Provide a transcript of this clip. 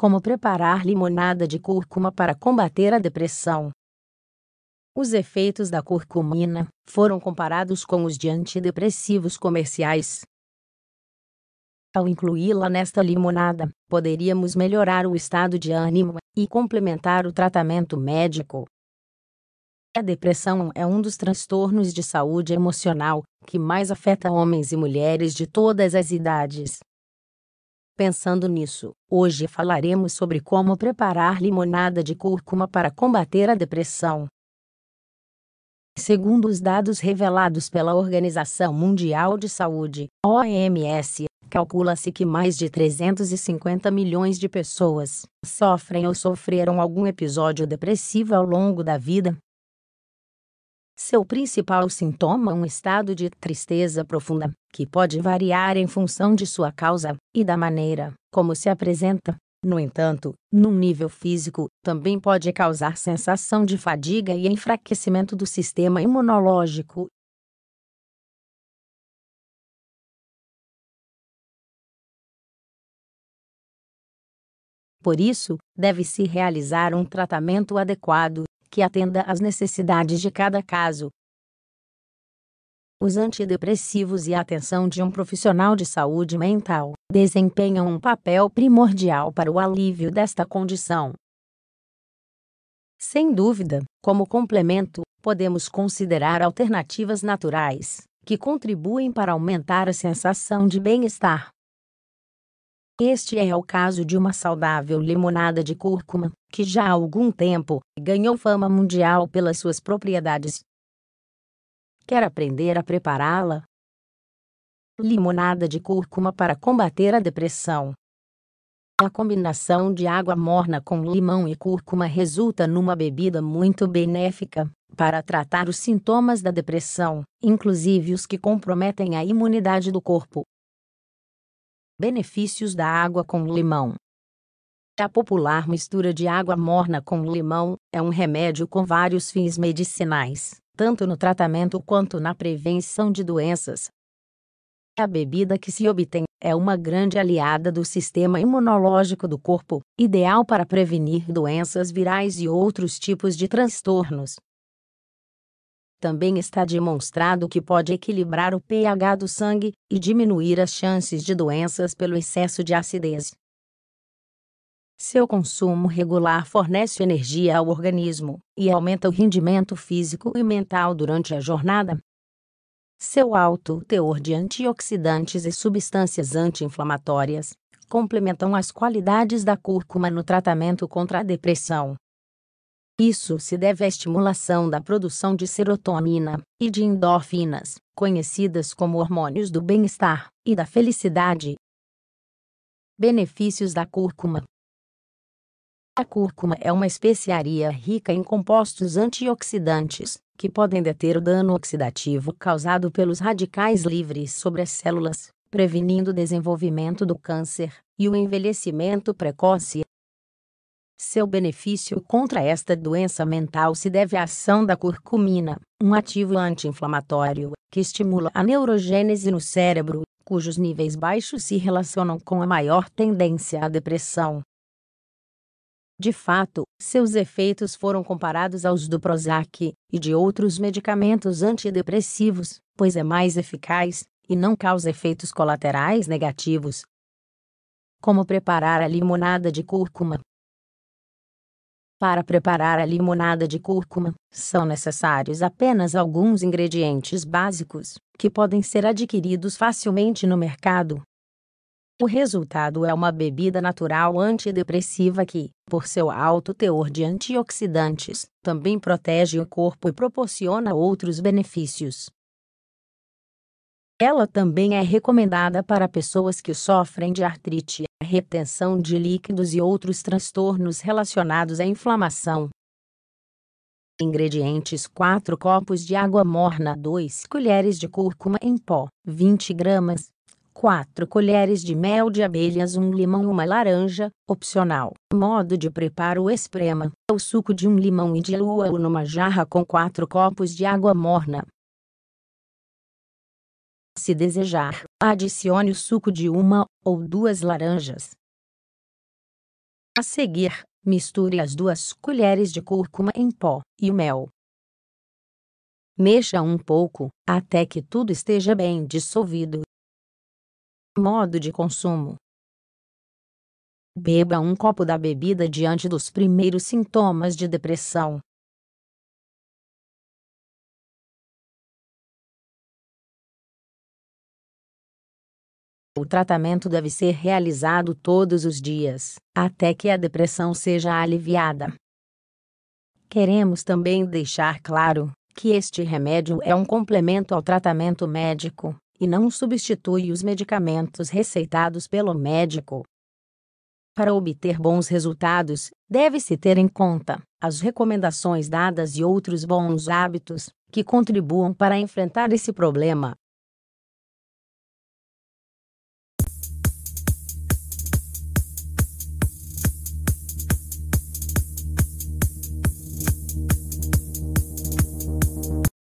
Como preparar limonada de cúrcuma para combater a depressão. Os efeitos da curcumina foram comparados com os de antidepressivos comerciais. Ao incluí-la nesta limonada, poderíamos melhorar o estado de ânimo e complementar o tratamento médico. A depressão é um dos transtornos de saúde emocional que mais afeta homens e mulheres de todas as idades. Pensando nisso, hoje falaremos sobre como preparar limonada de cúrcuma para combater a depressão. Segundo os dados revelados pela Organização Mundial de Saúde, OMS, calcula-se que mais de 350 milhões de pessoas sofrem ou sofreram algum episódio depressivo ao longo da vida, seu principal sintoma é um estado de tristeza profunda, que pode variar em função de sua causa e da maneira como se apresenta. No entanto, num nível físico, também pode causar sensação de fadiga e enfraquecimento do sistema imunológico. Por isso, deve-se realizar um tratamento adequado que atenda às necessidades de cada caso. Os antidepressivos e a atenção de um profissional de saúde mental desempenham um papel primordial para o alívio desta condição. Sem dúvida, como complemento, podemos considerar alternativas naturais que contribuem para aumentar a sensação de bem-estar, este é o caso de uma saudável limonada de cúrcuma, que já há algum tempo ganhou fama mundial pelas suas propriedades. Quer aprender a prepará-la? Limonada de cúrcuma para combater a depressão. A combinação de água morna com limão e cúrcuma resulta numa bebida muito benéfica para tratar os sintomas da depressão, inclusive os que comprometem a imunidade do corpo. Benefícios da água com limão. A popular mistura de água morna com limão é um remédio com vários fins medicinais, tanto no tratamento quanto na prevenção de doenças. A bebida que se obtém é uma grande aliada do sistema imunológico do corpo, ideal para prevenir doenças virais e outros tipos de transtornos também está demonstrado que pode equilibrar o pH do sangue e diminuir as chances de doenças pelo excesso de acidez. Seu consumo regular fornece energia ao organismo e aumenta o rendimento físico e mental durante a jornada. Seu alto teor de antioxidantes e substâncias anti-inflamatórias complementam as qualidades da cúrcuma no tratamento contra a depressão, isso se deve à estimulação da produção de serotonina e de endorfinas, conhecidas como hormônios do bem-estar e da felicidade. Benefícios da cúrcuma A cúrcuma é uma especiaria rica em compostos antioxidantes, que podem deter o dano oxidativo causado pelos radicais livres sobre as células, prevenindo o desenvolvimento do câncer e o envelhecimento precoce. Seu benefício contra esta doença mental se deve à ação da curcumina, um ativo anti-inflamatório que estimula a neurogênese no cérebro, cujos níveis baixos se relacionam com a maior tendência à depressão. De fato, seus efeitos foram comparados aos do Prozac e de outros medicamentos antidepressivos, pois é mais eficaz e não causa efeitos colaterais negativos. Como preparar a limonada de cúrcuma? Para preparar a limonada de cúrcuma, são necessários apenas alguns ingredientes básicos, que podem ser adquiridos facilmente no mercado. O resultado é uma bebida natural antidepressiva que, por seu alto teor de antioxidantes, também protege o corpo e proporciona outros benefícios. Ela também é recomendada para pessoas que sofrem de artrite retenção de líquidos e outros transtornos relacionados à inflamação. Ingredientes 4 copos de água morna 2 colheres de cúrcuma em pó, 20 gramas 4 colheres de mel de abelhas 1 limão 1 laranja, opcional. Modo de preparo esprema. O suco de um limão e dilua-o numa jarra com 4 copos de água morna. Se desejar, Adicione o suco de uma ou duas laranjas. A seguir, misture as duas colheres de cúrcuma em pó e o mel. Mexa um pouco, até que tudo esteja bem dissolvido. Modo de consumo: Beba um copo da bebida diante dos primeiros sintomas de depressão. O tratamento deve ser realizado todos os dias, até que a depressão seja aliviada. Queremos também deixar claro que este remédio é um complemento ao tratamento médico e não substitui os medicamentos receitados pelo médico. Para obter bons resultados, deve-se ter em conta as recomendações dadas e outros bons hábitos que contribuam para enfrentar esse problema.